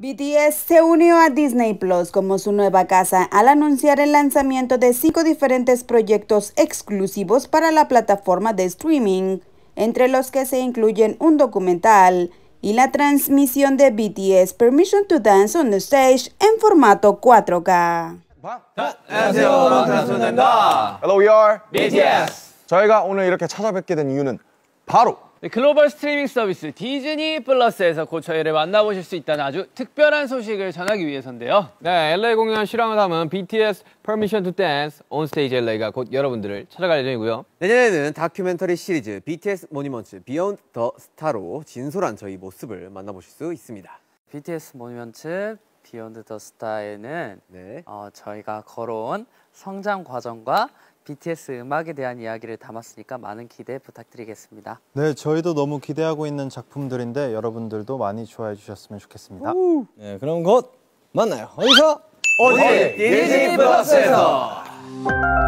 BTS se unió a Disney Plus como su nueva casa al anunciar el lanzamiento de cinco diferentes proyectos exclusivos para la plataforma de streaming, entre los que se incluyen un documental y la transmisión de BTS Permission to Dance on the Stage en formato 4K. Hello, we are BTS. 네, 글로벌 스트리밍 서비스 디즈니 플러스에서 고처예를 만나보실 수 있다는 아주 특별한 소식을 전하기 위해서인데요. 네, LA 공연 실황을 담은 BTS Permission to Dance 온스테이지 LA가 곧 여러분들을 찾아갈 예정이고요. 내년에는 다큐멘터리 시리즈 BTS 모니먼츠 Beyond the Star로 진솔한 저희 모습을 만나보실 수 있습니다. BTS 모니먼츠 Beyond the Star에는 네. 어, 저희가 걸어온 성장 과정과 BTS 음악에 대한 이야기를 담았으니까 많은 기대 부탁드리겠습니다. 네, 저희도 너무 기대하고 있는 작품들인데 여러분들도 많이 좋아해 주셨으면 좋겠습니다. 우! 네, 그럼 곧 만나요. 어디서? 어디? 디즈니 플러스에서!